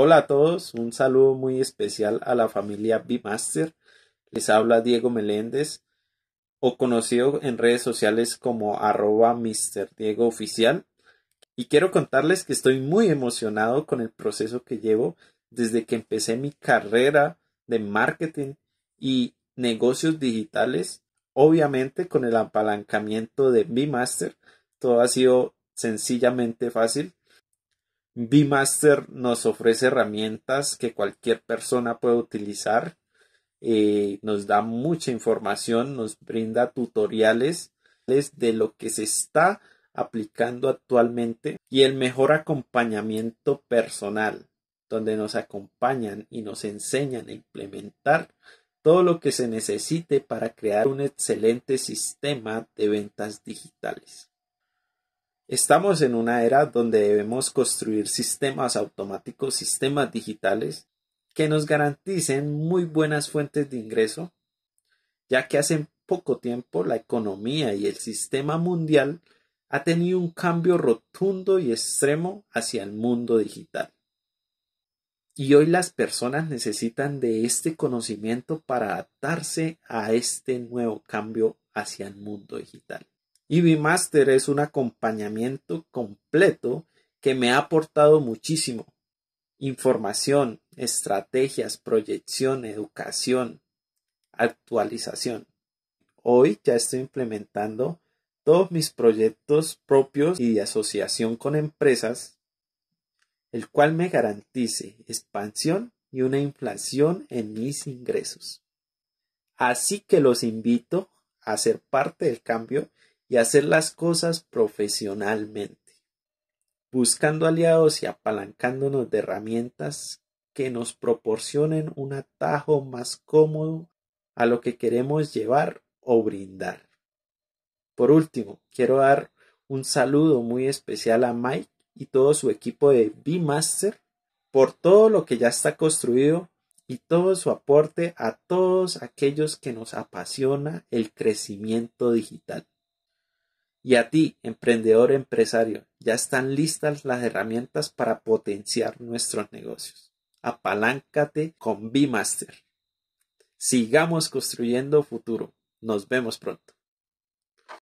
Hola a todos, un saludo muy especial a la familia Bimaster. Les habla Diego Meléndez, o conocido en redes sociales como arroba mister Diego Oficial. Y quiero contarles que estoy muy emocionado con el proceso que llevo desde que empecé mi carrera de marketing y negocios digitales. Obviamente con el apalancamiento de Bimaster, todo ha sido sencillamente fácil BMaster nos ofrece herramientas que cualquier persona puede utilizar. Eh, nos da mucha información, nos brinda tutoriales de lo que se está aplicando actualmente y el mejor acompañamiento personal, donde nos acompañan y nos enseñan a implementar todo lo que se necesite para crear un excelente sistema de ventas digitales. Estamos en una era donde debemos construir sistemas automáticos, sistemas digitales, que nos garanticen muy buenas fuentes de ingreso, ya que hace poco tiempo la economía y el sistema mundial ha tenido un cambio rotundo y extremo hacia el mundo digital. Y hoy las personas necesitan de este conocimiento para adaptarse a este nuevo cambio hacia el mundo digital mi Master es un acompañamiento completo que me ha aportado muchísimo. Información, estrategias, proyección, educación, actualización. Hoy ya estoy implementando todos mis proyectos propios y de asociación con empresas, el cual me garantice expansión y una inflación en mis ingresos. Así que los invito a ser parte del cambio y hacer las cosas profesionalmente, buscando aliados y apalancándonos de herramientas que nos proporcionen un atajo más cómodo a lo que queremos llevar o brindar. Por último, quiero dar un saludo muy especial a Mike y todo su equipo de b por todo lo que ya está construido y todo su aporte a todos aquellos que nos apasiona el crecimiento digital. Y a ti, emprendedor empresario, ya están listas las herramientas para potenciar nuestros negocios. Apaláncate con BeMaster. Sigamos construyendo futuro. Nos vemos pronto.